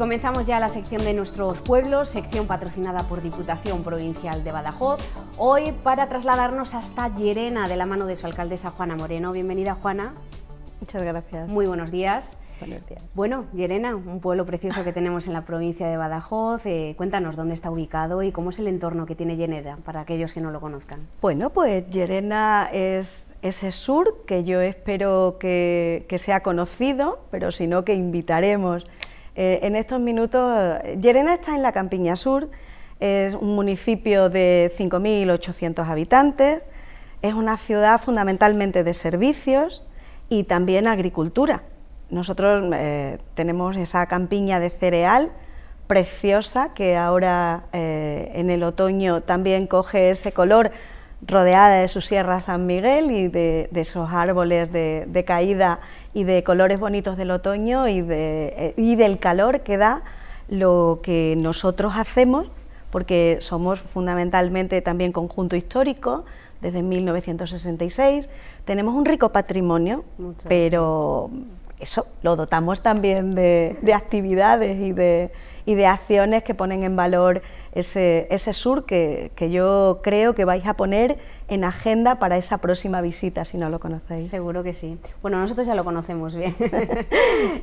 comenzamos ya la sección de nuestros pueblos, sección patrocinada por Diputación Provincial de Badajoz. Hoy para trasladarnos hasta Yerena... de la mano de su alcaldesa Juana Moreno. Bienvenida Juana. Muchas gracias. Muy buenos días. Buenos días. Bueno, Yerena, un pueblo precioso que tenemos en la provincia de Badajoz. Eh, cuéntanos dónde está ubicado y cómo es el entorno que tiene Llerena para aquellos que no lo conozcan. Bueno, pues Yerena es ese sur que yo espero que sea conocido, pero si no, que invitaremos eh, en estos minutos, Llerena está en la Campiña Sur, es un municipio de 5.800 habitantes, es una ciudad fundamentalmente de servicios y también agricultura. Nosotros eh, tenemos esa campiña de cereal preciosa que ahora eh, en el otoño también coge ese color rodeada de su Sierra San Miguel y de, esos árboles de caída y de colores bonitos del otoño y, de, eh, y del calor que da lo que nosotros hacemos, porque somos fundamentalmente también conjunto histórico, desde 1966, tenemos un rico patrimonio, pero eso lo dotamos también de, actividades y de, y de, acciones que ponen en valor ese, ese sur que, que yo creo que vais a poner en agenda para esa próxima visita, si no lo conocéis. Seguro que sí. Bueno, nosotros ya lo conocemos bien.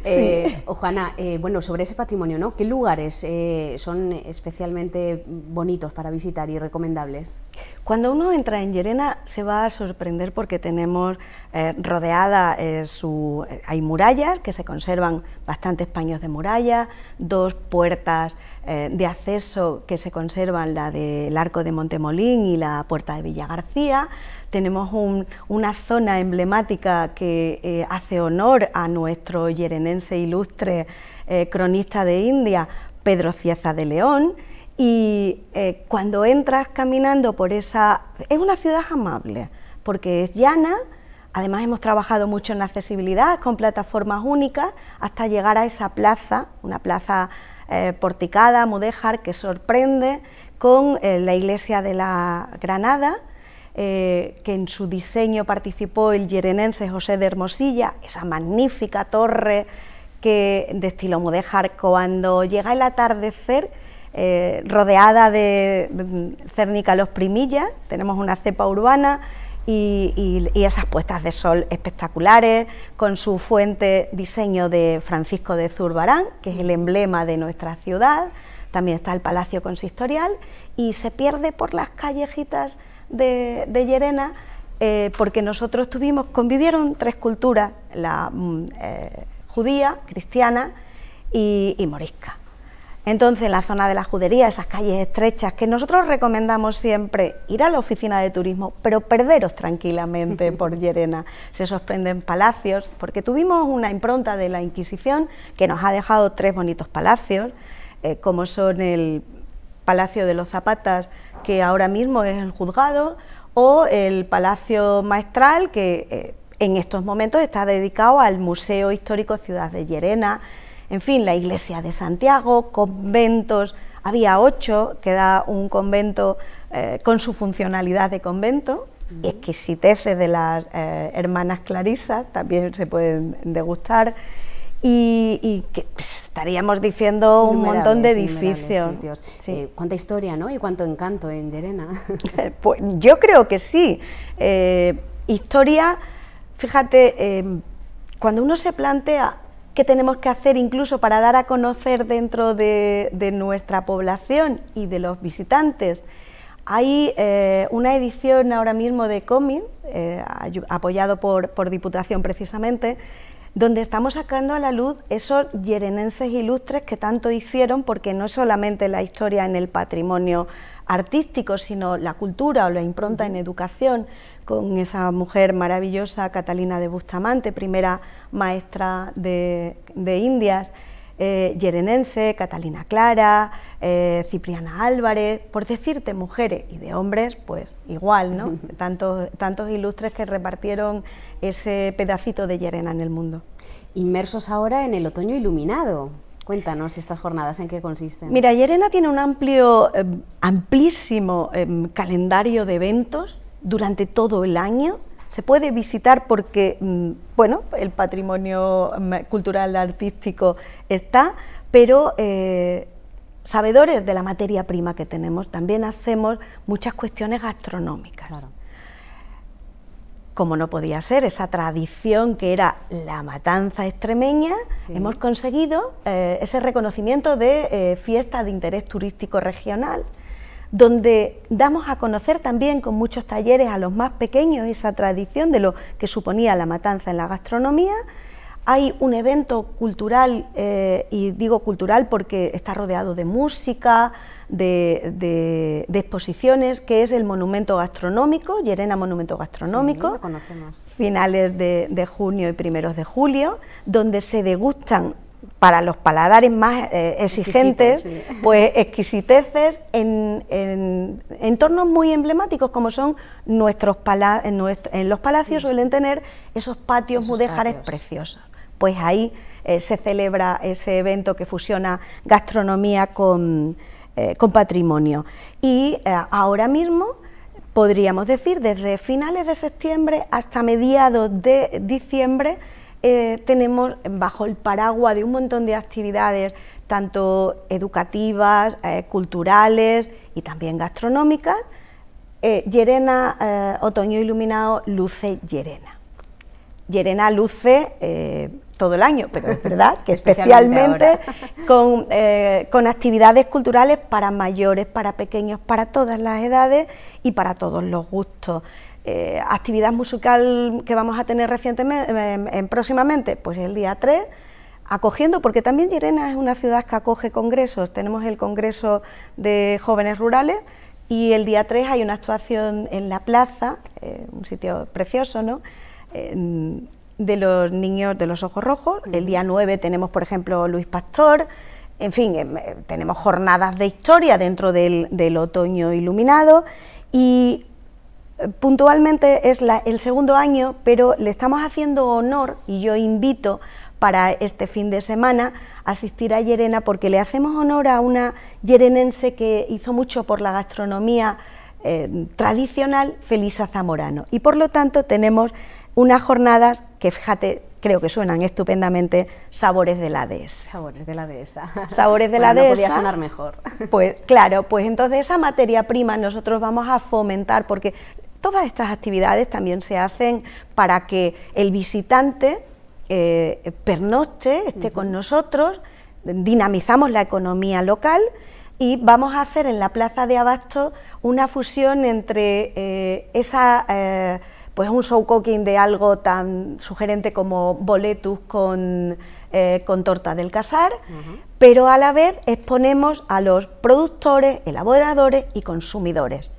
Eh, Ojana, eh, bueno, sobre ese patrimonio, ¿no? ¿Qué lugares eh, son especialmente bonitos para visitar y recomendables? Cuando uno entra en Llerena se va a sorprender porque tenemos rodeada su... hay murallas que se conservan bastantes paños de muralla, dos puertas eh, de acceso que se conservan la del Arco de Montemolín y la Puerta de Villa García. Tenemos una zona emblemática que eh, hace honor a nuestro yerenense ilustre eh, cronista de India, Pedro Cieza de León. Y cuando entras caminando por esa... Es una ciudad amable, porque es llana, Además hemos trabajado mucho en la accesibilidad con plataformas únicas hasta llegar a esa plaza, una plaza eh, porticada, mudéjar, que sorprende, con eh, la iglesia de la Granada, eh, que en su diseño participó el yerenense José de Hermosilla, esa magnífica torre que, de estilo mudéjar, cuando llega el atardecer, rodeada de, de cérnica los primillas, tenemos una cepa urbana, y, esas puestas de sol espectaculares, con su fuente diseño de Francisco de Zurbarán, que es el emblema de nuestra ciudad, también está el Palacio Consistorial, y se pierde por las callejitas de, Llerena, eh, porque nosotros tuvimos, convivieron tres culturas, la mm, eh, judía, cristiana y morisca. Entonces, en la zona de la judería, esas calles estrechas, que nosotros recomendamos siempre ir a la oficina de turismo, pero perderos tranquilamente por Llerena. Se sorprenden palacios, porque tuvimos una impronta de la Inquisición que nos ha dejado tres bonitos palacios, eh, como son el Palacio de los Zapatas, que ahora mismo es el juzgado, o el Palacio Maestral, que eh, en estos momentos está dedicado al Museo Histórico Ciudad de Llerena en fin, la iglesia de Santiago, conventos, había ocho, queda un convento eh, con su funcionalidad de convento, exquisiteces de las eh, hermanas Clarisas, también se pueden degustar, y, que, estaríamos diciendo un montón de edificios. Sí. Eh, cuánta historia, ¿no? Y cuánto encanto en Llerena. pues yo creo que sí. historia, fíjate, cuando uno se plantea qué tenemos que hacer incluso para dar a conocer dentro de, nuestra población y de los visitantes. Hay eh, una edición ahora mismo de Comin, eh, apoyado por, por Diputación precisamente, donde estamos sacando a la luz esos yerenenses ilustres que tanto hicieron, porque no solamente la historia en el patrimonio artístico, sino la cultura o la impronta en educación, con esa mujer maravillosa, Catalina de Bustamante, primera maestra de, Indias, eh, yerenense, Catalina Clara, eh, Cipriana Álvarez, por decirte mujeres y de hombres, pues igual, ¿no? tantos, tantos ilustres que repartieron ese pedacito de yerena en el mundo. Inmersos ahora en el otoño iluminado. Cuéntanos estas jornadas, ¿en qué consisten? Mira, Yerena tiene un amplio, eh, amplísimo eh, calendario de eventos durante todo el año. Se puede visitar porque, mm, bueno, el patrimonio mm, cultural artístico está, pero eh, sabedores de la materia prima que tenemos, también hacemos muchas cuestiones gastronómicas como no podía ser, esa tradición que era la matanza extremeña, hemos conseguido eh, ese reconocimiento de fiestas eh, fiesta de interés turístico regional, donde damos a conocer también con muchos talleres a los más pequeños esa tradición de lo que suponía la matanza en la gastronomía hay un evento cultural, eh, y digo cultural porque está rodeado de música, de, exposiciones, que es el Monumento Gastronómico, Llerena Monumento Gastronómico, finales de, junio y primeros de julio, donde se degustan para los paladares más eh, exigentes, pues exquisiteces en, entornos muy emblemáticos como son nuestros palacios, en, los palacios suelen tener esos patios mudéjares preciosos pues ahí eh, se celebra ese evento que fusiona gastronomía con, eh, patrimonio. Y eh, ahora mismo podríamos decir desde finales de septiembre hasta mediados de diciembre tenemos bajo el paraguas de un montón de actividades, tanto educativas, culturales y también gastronómicas, Llerena, Otoño Iluminado, Luce Yerena... ...Yerena luce todo el año, pero es verdad que especialmente, eh, con, actividades culturales para mayores, para pequeños, para todas las edades y para todos los gustos. Eh, actividad musical que vamos a tener recientemente, en, próximamente, pues el día 3, acogiendo, porque también Llerena es una ciudad que acoge congresos, tenemos el Congreso de Jóvenes Rurales y el día 3 hay una actuación en la plaza, eh, un sitio precioso, ¿no? de los niños de los ojos rojos. El día 9 tenemos, por ejemplo, Luis Pastor. En fin, em, eh, tenemos jornadas de historia dentro del, otoño iluminado y eh, puntualmente es el segundo año, pero le estamos haciendo honor y yo invito para este fin de semana a asistir a Yerena porque le hacemos honor a una yerenense que hizo mucho por la gastronomía eh, tradicional, Felisa Zamorano. Y por lo tanto tenemos unas jornadas que, fíjate, creo que suenan estupendamente, Sabores de la Dehesa. Sabores de la Dehesa. Sabores de la Dehesa. No podía sonar mejor. Pues claro, pues entonces esa materia prima nosotros vamos a fomentar, porque todas estas actividades también se hacen para que el visitante eh, esté con nosotros, dinamizamos la economía local y vamos a hacer en la Plaza de Abasto una fusión entre eh, esa... Eh, pues un show cooking de algo tan sugerente como boletus con, eh, con torta del casar, pero a la vez exponemos a los productores, elaboradores y consumidores.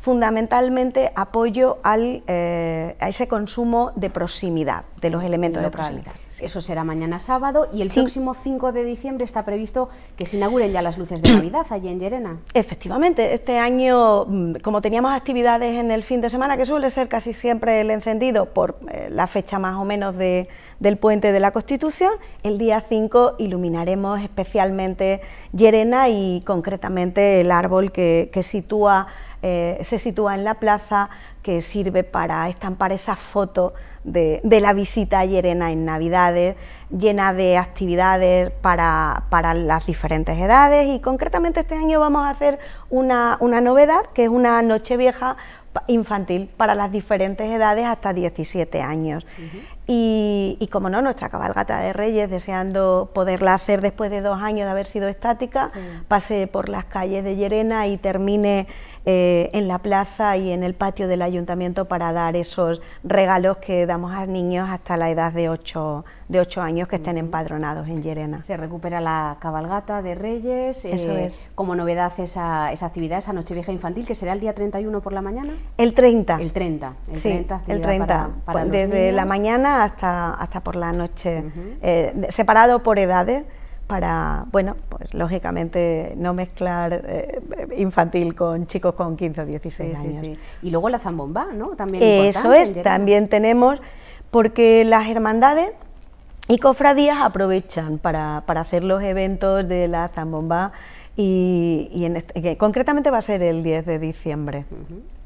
Fundamentalmente apoyo eh, a ese consumo de proximidad, de los elementos de proximidad. Eso será mañana sábado y el próximo 5 de diciembre está previsto que se inauguren ya las luces de Navidad allí en Llerena. Efectivamente, este año, mm, como teníamos actividades en el fin de semana, que suele ser casi siempre el encendido por eh, la fecha más o menos del puente de la Constitución, el día 5 iluminaremos especialmente Llerena y concretamente el árbol que, que sitúa eh, se sitúa en la plaza que sirve para estampar esa foto de, la visita a Llerena en Navidades, llena de actividades para, para, las diferentes edades y concretamente este año vamos a hacer una, novedad que es una noche vieja infantil para las diferentes edades hasta 17 años. y, como no, nuestra cabalgata de Reyes, deseando poderla hacer después de dos años de haber sido estática, pase por las calles de Llerena y termine eh, en la plaza y en el patio del ayuntamiento para dar esos regalos que damos a niños hasta la edad de 8, de ocho años que estén empadronados en Llerena. Se recupera la cabalgata de Reyes. Eh, es. Como novedad esa, esa actividad, esa noche vieja infantil, que será el día 31 por la mañana. El 30. El 30. El 30. Pues desde la mañana hasta, por la noche, eh, separado por edades para, bueno, pues lógicamente no mezclar eh, eh, infantil con chicos con 15 o 16 años. Y luego la zambomba, ¿no? También Eso es, también tenemos, porque las hermandades y cofradías aprovechan para, hacer los eventos de la zambomba y, concretamente va a ser el 10 de diciembre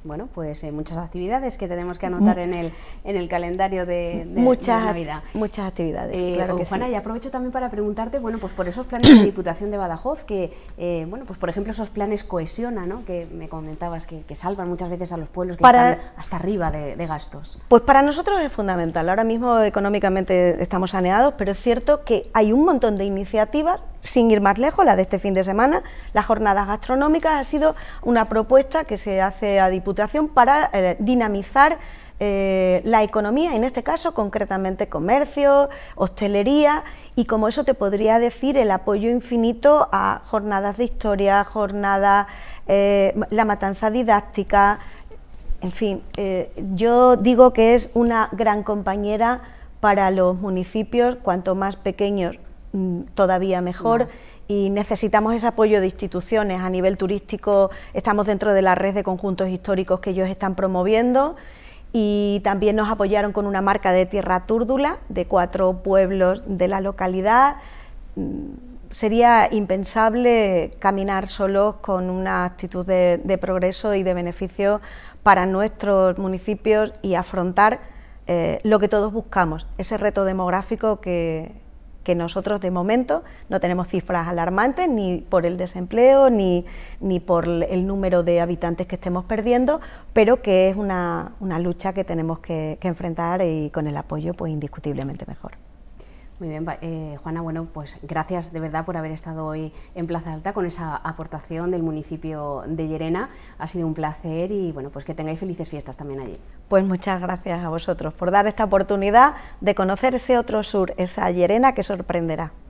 bueno, pues eh, muchas actividades que tenemos que anotar en el, en el calendario de, muchas, Navidad. Muchas actividades, eh, y aprovecho también para preguntarte, bueno, pues por esos planes de Diputación de Badajoz, que, eh, bueno, pues por ejemplo esos planes cohesiona, ¿no? Que me comentabas que, salvan muchas veces a los pueblos que están hasta arriba de, gastos. Pues para nosotros es fundamental. Ahora mismo económicamente estamos saneados, pero es cierto que hay un montón de iniciativas, sin ir más lejos, la de este fin de semana, las jornadas gastronómicas ha sido una propuesta que se hace a Diputación para eh, dinamizar eh, la economía, en este caso concretamente comercio, hostelería, y como eso te podría decir el apoyo infinito a jornadas de historia, jornada eh, la matanza didáctica, en fin, yo digo que es una gran compañera para los municipios, cuanto más pequeños mm, todavía mejor y necesitamos ese apoyo de instituciones. A nivel turístico estamos dentro de la red de conjuntos históricos que ellos están promoviendo y también nos apoyaron con una marca de tierra túrdula de cuatro pueblos de la localidad. Mm, sería impensable caminar solos con una actitud de, progreso y de beneficio para nuestros municipios y afrontar eh, lo que todos buscamos, ese reto demográfico que, que nosotros de momento no tenemos cifras alarmantes ni por el desempleo ni, por el número de habitantes que estemos perdiendo, pero que es una, lucha que tenemos que, que enfrentar y con el apoyo pues indiscutiblemente mejor. Muy bien, eh, Juana, bueno, pues gracias de verdad por haber estado hoy en Plaza Alta con esa aportación del municipio de Llerena. Ha sido un placer y bueno, pues que tengáis felices fiestas también allí. Pues muchas gracias a vosotros por dar esta oportunidad de conocer ese otro sur, esa Llerena que sorprenderá.